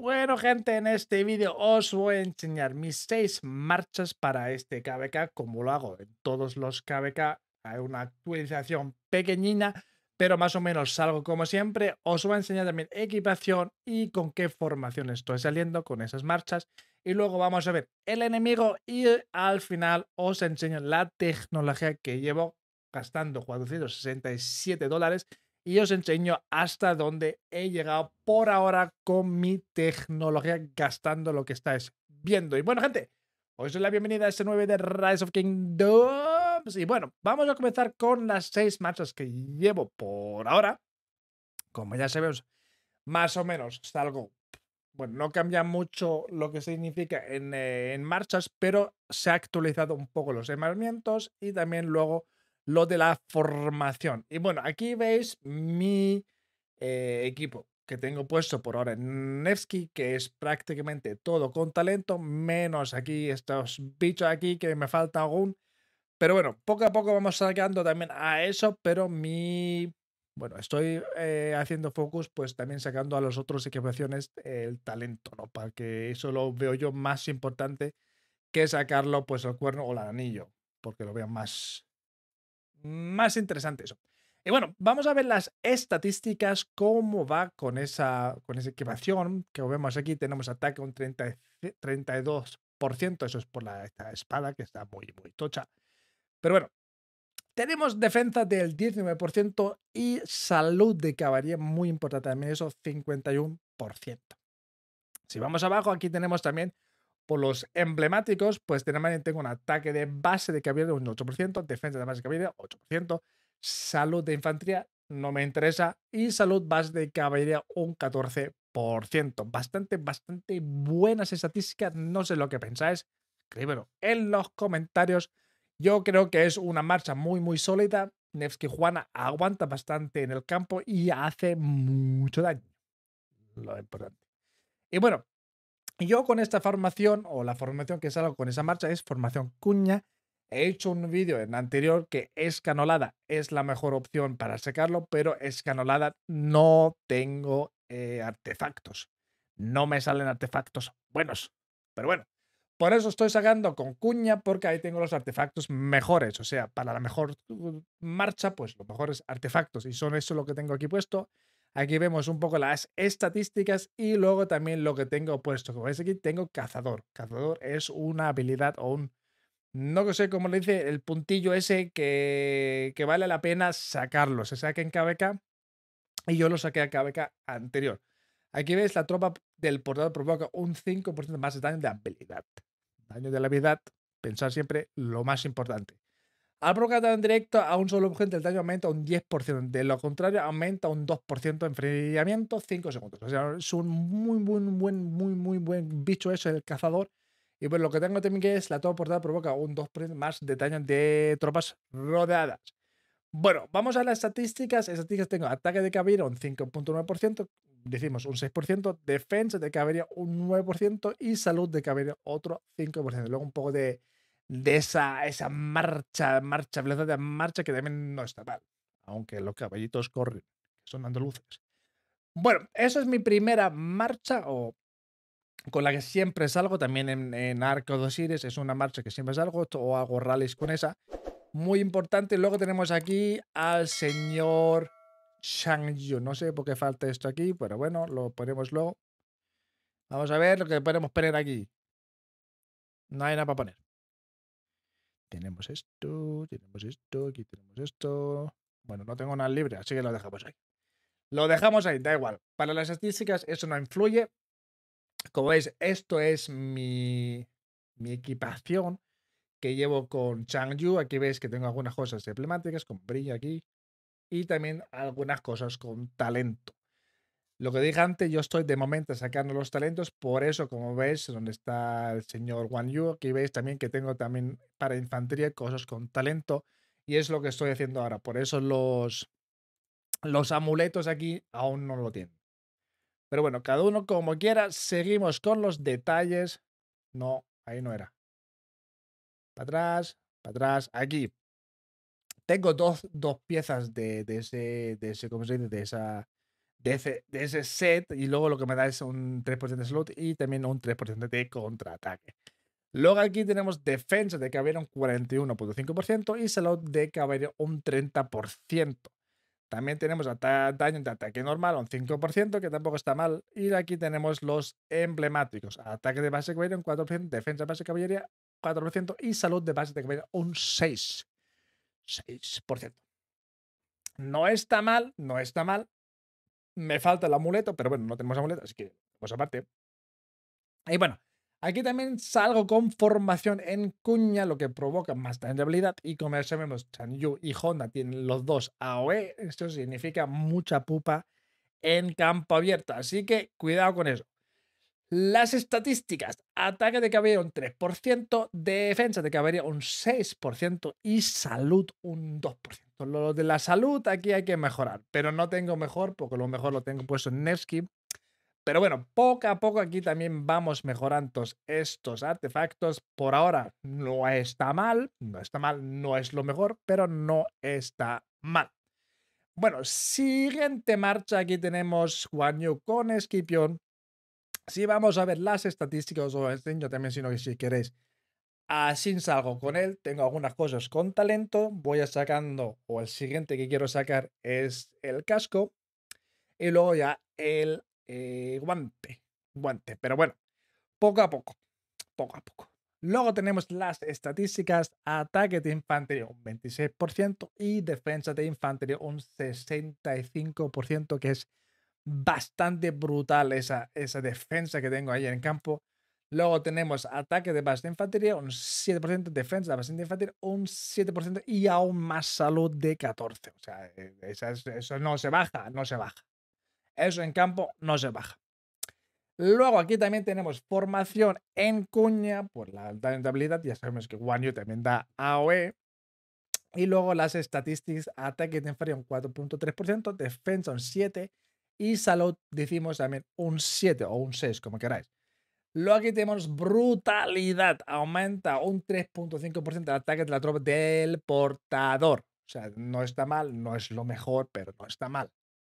Bueno gente, en este vídeo os voy a enseñar mis seis marchas para este KBK, como lo hago en todos los KBK, hay una actualización pequeñina, pero más o menos salgo como siempre. Os voy a enseñar también equipación y con qué formación estoy saliendo con esas marchas. Y luego vamos a ver el enemigo y al final os enseño la tecnología que llevo gastando 467 dólares y os enseño hasta dónde he llegado por ahora con mi tecnología gastando lo que estáis viendo. Y bueno, gente, os doy la bienvenida a este 9 de Rise of Kingdoms. Y bueno, vamos a comenzar con las seis marchas que llevo por ahora. Como ya sabemos, más o menos está algo... Bueno, no cambia mucho lo que significa en, eh, marchas, pero se ha actualizado un poco los emarmientos y también luego lo de la formación. Y bueno, aquí veis mi eh, equipo que tengo puesto por ahora en Nevsky, que es prácticamente todo con talento, menos aquí estos bichos aquí que me falta aún. Pero bueno, poco a poco vamos sacando también a eso, pero mi... Bueno, estoy eh, haciendo focus, pues también sacando a los otros equipaciones el talento, ¿no? Para que eso lo veo yo más importante que sacarlo, pues el cuerno o el anillo, porque lo veo más más interesante eso. Y bueno, vamos a ver las estadísticas, cómo va con esa, con esa equipación que vemos aquí. Tenemos ataque un 32%, eso es por la, espada que está muy, muy tocha. Pero bueno, tenemos defensa del 19% y salud de caballería, muy importante también eso, 51%. Si vamos abajo, aquí tenemos también por los emblemáticos, pues Tenerife tengo un ataque de base de caballería un 8%, defensa de base de caballería 8%, salud de infantería no me interesa y salud base de caballería un 14%. Bastante, bastante buenas estadísticas, no sé lo que pensáis, escríbelo en los comentarios. Yo creo que es una marcha muy, muy sólida. Nevsky Juana aguanta bastante en el campo y hace mucho daño. Lo importante. Y bueno, yo con esta formación, o la formación que salgo con esa marcha, es formación cuña. He hecho un vídeo en anterior que escanolada es la mejor opción para secarlo, pero escanolada no tengo eh, artefactos. No me salen artefactos buenos. Pero bueno, por eso estoy sacando con cuña, porque ahí tengo los artefactos mejores. O sea, para la mejor uh, marcha, pues los mejores artefactos. Y son eso lo que tengo aquí puesto. Aquí vemos un poco las estadísticas y luego también lo que tengo puesto. Como veis aquí, tengo cazador. Cazador es una habilidad o un... No sé cómo le dice, el puntillo ese que, vale la pena sacarlo. Se saque en KBK y yo lo saqué a KBK anterior. Aquí veis la tropa del portador provoca un 5% más de daño de habilidad. Daño de la habilidad, pensar siempre lo más importante provocado en directo a un solo objeto, el daño aumenta un 10%. De lo contrario, aumenta un 2% de enfriamiento, 5 segundos. O sea, es un muy, muy, buen, muy, muy buen bicho eso, el cazador. Y pues lo que tengo también que es la toma portada provoca un 2% más de daño de tropas rodeadas. Bueno, vamos a las estadísticas. Estadísticas tengo ataque de cabería un 5.9%, decimos un 6%, defensa de cabería un 9% y salud de cabería otro 5%. Luego un poco de de esa, esa marcha, marcha, plaza de marcha que también no está mal, aunque los caballitos corren, son andaluces. Bueno, esa es mi primera marcha o con la que siempre salgo, también en, en Arco de Iris es una marcha que siempre salgo o hago rallies con esa. Muy importante, luego tenemos aquí al señor Shang Yu, no sé por qué falta esto aquí, pero bueno, lo ponemos luego. Vamos a ver lo que podemos poner aquí. No hay nada para poner. Tenemos esto, tenemos esto, aquí tenemos esto. Bueno, no tengo nada libre, así que lo dejamos ahí. Lo dejamos ahí, da igual. Para las estadísticas eso no influye. Como veis, esto es mi, equipación que llevo con Changyu. Aquí veis que tengo algunas cosas emblemáticas con brillo aquí y también algunas cosas con talento. Lo que dije antes, yo estoy de momento sacando los talentos, por eso, como veis, donde está el señor Wan Yu, aquí veis también que tengo también para infantería cosas con talento, y es lo que estoy haciendo ahora. Por eso los, los amuletos aquí aún no lo tienen. Pero bueno, cada uno como quiera, seguimos con los detalles. No, ahí no era. Para atrás, para atrás, aquí. Tengo dos, piezas de, ese, de ese, ¿cómo se De esa de ese, set y luego lo que me da es un 3% de salud y también un 3% de contraataque. Luego aquí tenemos defensa de caballero un 41.5% y salud de caballero un 30%. También tenemos daño de ataque normal un 5%, que tampoco está mal. Y aquí tenemos los emblemáticos. Ataque de base de caballería un 4%, defensa de base de caballería 4% y salud de base de caballería un 6%. 6%. No está mal, no está mal, me falta el amuleto, pero bueno, no tenemos amuleto, así que pues aparte. Y bueno, aquí también salgo con formación en cuña, lo que provoca más tangibilidad. Y como ya sabemos, Yu y Honda tienen los dos AOE. Esto significa mucha pupa en campo abierto. Así que cuidado con eso. Las estadísticas, ataque de caballería un 3%, defensa de caballería un 6% y salud un 2%. Lo de la salud aquí hay que mejorar, pero no tengo mejor porque lo mejor lo tengo puesto en Nevsky. Pero bueno, poco a poco aquí también vamos mejorando estos artefactos. Por ahora no está mal, no está mal, no es lo mejor, pero no está mal. Bueno, siguiente marcha aquí tenemos Juan Yu con Escipión si vamos a ver las estadísticas, os lo enseño también, sino que si queréis. Así salgo con él, tengo algunas cosas con talento, voy a sacando, o el siguiente que quiero sacar es el casco, y luego ya el eh, guante, guante, pero bueno, poco a poco, poco a poco. Luego tenemos las estadísticas, ataque de infantería un 26% y defensa de infantería un 65%, que es bastante brutal esa, esa defensa que tengo ahí en campo. Luego tenemos ataque de base de infantería, un 7%, defensa de base de infantería, un 7% y aún más salud de 14. O sea, eh, eso, eso no se baja, no se baja. Eso en campo no se baja. Luego aquí también tenemos formación en cuña por la alta rentabilidad. Ya sabemos que Wanyu también da AOE. Y luego las estadísticas, ataque de infantería un 4.3%, defensa un 7%, y salud decimos también un 7 o un 6, como queráis. Luego aquí tenemos brutalidad, aumenta un 3.5% el ataque de la tropa del portador. O sea, no está mal, no es lo mejor, pero no está mal.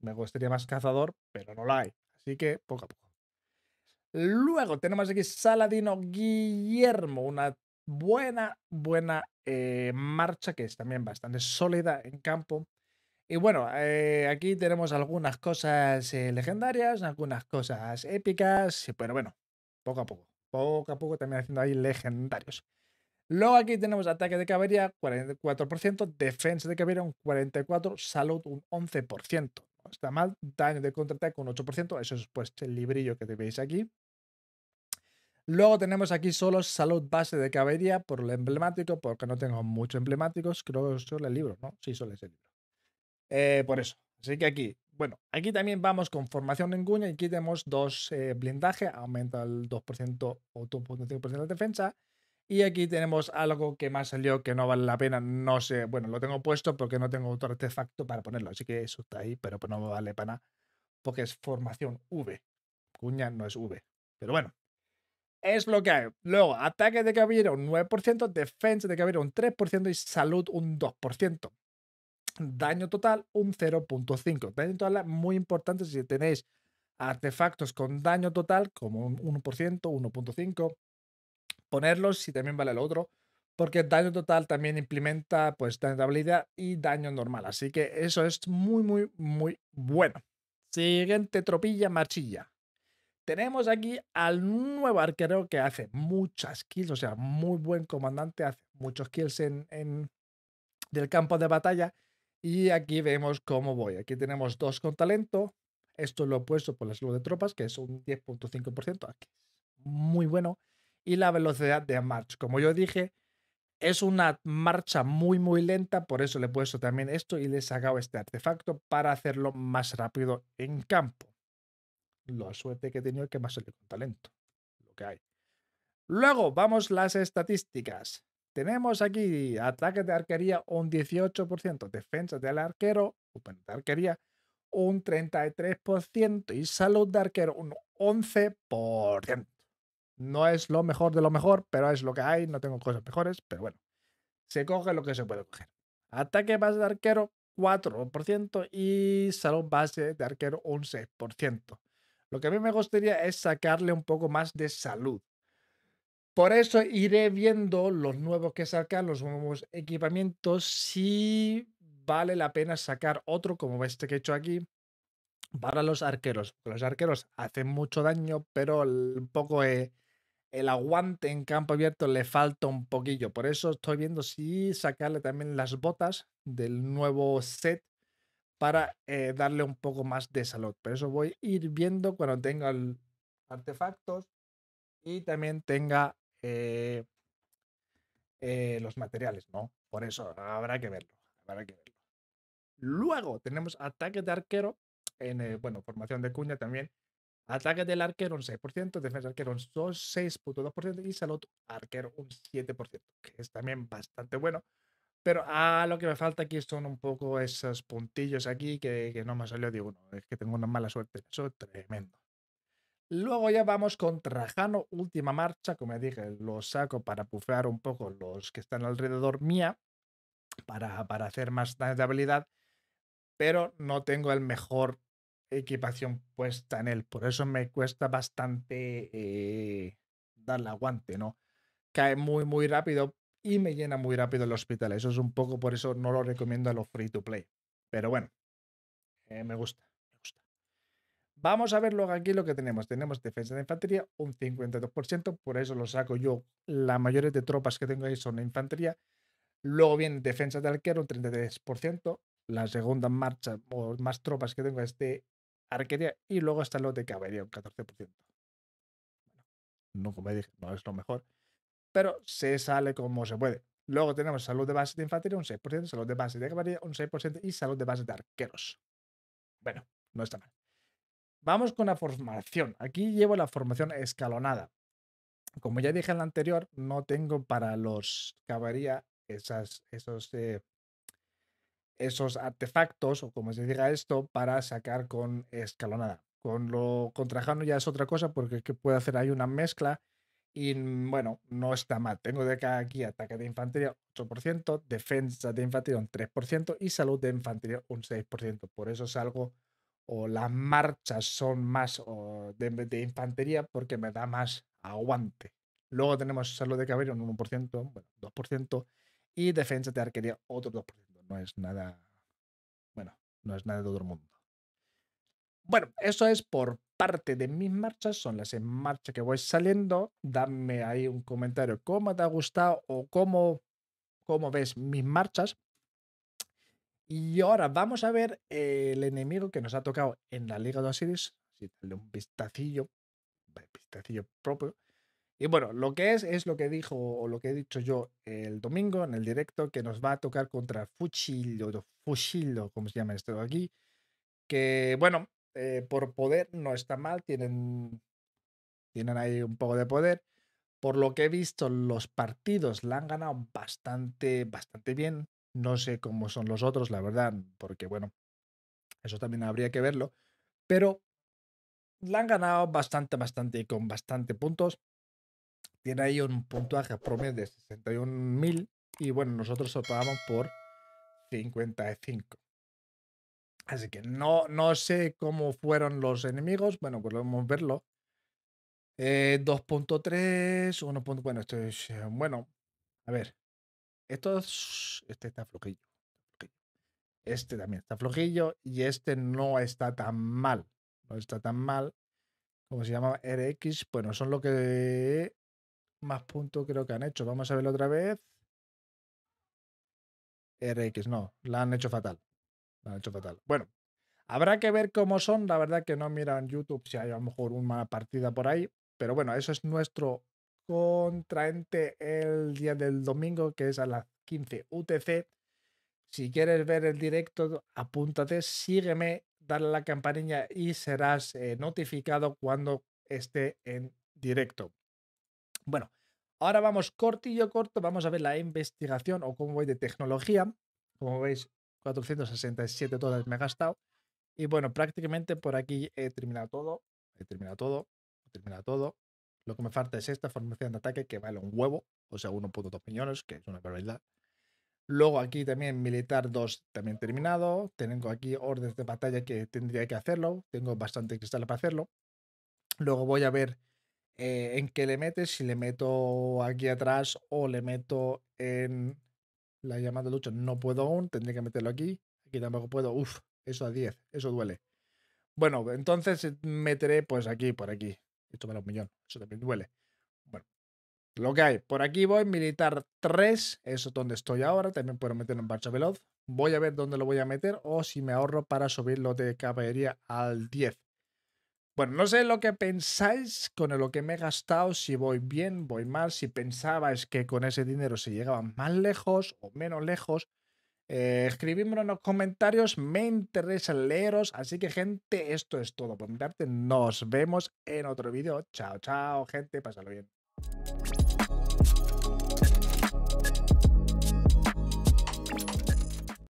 Me gustaría más cazador, pero no lo hay. Así que poco a poco. Luego tenemos aquí Saladino Guillermo, una buena, buena eh, marcha que es también bastante sólida en campo. Y bueno, eh, aquí tenemos algunas cosas eh, legendarias, algunas cosas épicas, pero bueno, poco a poco. Poco a poco también haciendo ahí legendarios. Luego aquí tenemos ataque de caballería, 44%, defensa de caballería, un 44%, salud, un 11%. está mal, daño de contraataque, un 8%, eso es pues el librillo que veis aquí. Luego tenemos aquí solo salud base de caballería por lo emblemático, porque no tengo muchos emblemáticos, creo que solo el libro, ¿no? Sí, solo es el libro. Eh, por eso. Así que aquí, bueno, aquí también vamos con formación en cuña. Aquí tenemos dos eh, blindaje, aumenta el 2% o 2.5% de defensa. Y aquí tenemos algo que más salió que no vale la pena. No sé, bueno, lo tengo puesto porque no tengo otro artefacto para ponerlo. Así que eso está ahí, pero pues no me vale para nada. Porque es formación V. Cuña no es V. Pero bueno, es lo que hay. Luego, ataque de caballero un 9%, defensa de caballero un 3% y salud un 2% daño total un 0.5. Daño total muy importante si tenéis artefactos con daño total como un 1%, 1.5, ponerlos si también vale el otro, porque daño total también implementa pues daño de habilidad y daño normal, así que eso es muy muy muy bueno. Siguiente tropilla marchilla. Tenemos aquí al nuevo arquero que hace muchas kills, o sea, muy buen comandante, hace muchos kills en, en del campo de batalla y aquí vemos cómo voy. Aquí tenemos dos con talento. Esto lo he puesto por la salud de tropas, que es un 10.5%. Aquí muy bueno. Y la velocidad de marcha. Como yo dije, es una marcha muy, muy lenta. Por eso le he puesto también esto y le he sacado este artefacto para hacerlo más rápido en campo. La suerte que he tenido que más salir con talento. Lo que hay. Luego, vamos las estadísticas. Tenemos aquí ataque de arquería un 18%, defensa del arquero, de arquería un 33% y salud de arquero un 11%. No es lo mejor de lo mejor, pero es lo que hay, no tengo cosas mejores, pero bueno, se coge lo que se puede coger. Ataque base de arquero 4% y salud base de arquero un 6%. Lo que a mí me gustaría es sacarle un poco más de salud por eso iré viendo los nuevos que sacan, los nuevos equipamientos, si vale la pena sacar otro como este que he hecho aquí para los arqueros. Los arqueros hacen mucho daño, pero poco eh, el aguante en campo abierto le falta un poquillo. Por eso estoy viendo si sacarle también las botas del nuevo set para eh, darle un poco más de salud. Por eso voy a ir viendo cuando tenga artefactos y también tenga eh, eh, los materiales, ¿no? Por eso habrá que verlo. Luego tenemos ataque de arquero, en, eh, bueno, formación de cuña también. Ataque del arquero un 6%, defensa arquero un 6.2% y salud arquero un 7%, que es también bastante bueno. Pero a ah, lo que me falta aquí son un poco esos puntillos aquí que, que no me salió de uno. Es que tengo una mala suerte. Eso es tremendo. Luego ya vamos con Trajano, última marcha, como dije, lo saco para pufear un poco los que están alrededor mía, para, para hacer más daño de habilidad, pero no tengo el mejor equipación puesta en él, por eso me cuesta bastante eh, darle aguante, ¿no? Cae muy, muy rápido y me llena muy rápido el hospital, eso es un poco, por eso no lo recomiendo a los free to play, pero bueno, eh, me gusta. Vamos a ver luego aquí lo que tenemos. Tenemos defensa de infantería, un 52%, por eso lo saco yo. Las mayores de tropas que tengo ahí son de infantería. Luego viene defensa de arquero, un 33%. La segunda marcha o más tropas que tengo es de arquería. Y luego está lo de caballería, un 14%. no, como dije, no es lo mejor. Pero se sale como se puede. Luego tenemos salud de base de infantería, un 6%, salud de base de caballería, un 6% y salud de base de arqueros. Bueno, no está mal. Vamos con la formación. Aquí llevo la formación escalonada. Como ya dije en la anterior, no tengo para los caballería esos, eh, esos artefactos, o como se diga esto, para sacar con escalonada. Con lo contrajano ya es otra cosa, porque puede hacer ahí una mezcla. Y mm, bueno, no está mal. Tengo de acá aquí ataque de infantería 8%, defensa de infantería un 3% y salud de infantería un 6%. Por eso salgo o las marchas son más de, infantería porque me da más aguante. Luego tenemos salud de Cabello, un 1%, bueno, 2%, y defensa de arquería otro 2%. No es nada, bueno, no es nada de todo el mundo. Bueno, eso es por parte de mis marchas, son las en marcha que voy saliendo. Dame ahí un comentario cómo te ha gustado o cómo, cómo ves mis marchas. Y ahora vamos a ver el enemigo que nos ha tocado en la Liga de Series. Así, darle un vistacillo, un vistacillo propio. Y bueno, lo que es, es lo que dijo o lo que he dicho yo el domingo en el directo, que nos va a tocar contra Fuchillo, Fuchillo como se llama esto aquí. Que bueno, eh, por poder no está mal, tienen, tienen ahí un poco de poder. Por lo que he visto, los partidos la han ganado bastante, bastante bien. No sé cómo son los otros, la verdad, porque bueno, eso también habría que verlo. Pero la han ganado bastante, bastante y con bastante puntos. Tiene ahí un puntaje promedio de 61.000 y bueno, nosotros lo por 55. Así que no, no sé cómo fueron los enemigos. Bueno, pues a verlo. 2.3, eh, 1. Bueno, esto es. Eh, bueno, a ver. Estos, este está flojillo. Este también está flojillo y este no está tan mal. No está tan mal. Como se llama RX, bueno, son lo que más puntos creo que han hecho. Vamos a verlo otra vez. RX, no, la han hecho fatal. La han hecho fatal. Bueno, habrá que ver cómo son. La verdad que no miran YouTube si hay a lo mejor una partida por ahí. Pero bueno, eso es nuestro contraente el día del domingo, que es a las 15 UTC. Si quieres ver el directo, apúntate, sígueme, dale a la campanilla y serás eh, notificado cuando esté en directo. Bueno, ahora vamos cortillo corto, vamos a ver la investigación o cómo voy de tecnología. Como veis, 467 dólares me he gastado. Y bueno, prácticamente por aquí he terminado todo. He terminado todo. He terminado todo. Lo que me falta es esta formación de ataque que vale un huevo, o sea, 1.2 millones, que es una barbaridad. Luego aquí también militar 2 también terminado. Tengo aquí órdenes de batalla que tendría que hacerlo. Tengo bastante cristal para hacerlo. Luego voy a ver eh, en qué le metes. Si le meto aquí atrás o le meto en la llamada lucha. No puedo aún. Tendría que meterlo aquí. Aquí tampoco puedo. Uf, eso a 10. Eso duele. Bueno, entonces meteré pues aquí, por aquí. Esto vale un millón, eso también duele. Bueno, lo que hay. Por aquí voy, militar 3, eso es donde estoy ahora. También puedo meterlo en marcha veloz. Voy a ver dónde lo voy a meter o si me ahorro para subirlo de caballería al 10. Bueno, no sé lo que pensáis con lo que me he gastado, si voy bien, voy mal, si pensabais que con ese dinero se llegaba más lejos o menos lejos. Eh, en los comentarios, me interesa leeros. Así que, gente, esto es todo por mi parte. Nos vemos en otro vídeo. Chao, chao, gente. Pásalo bien.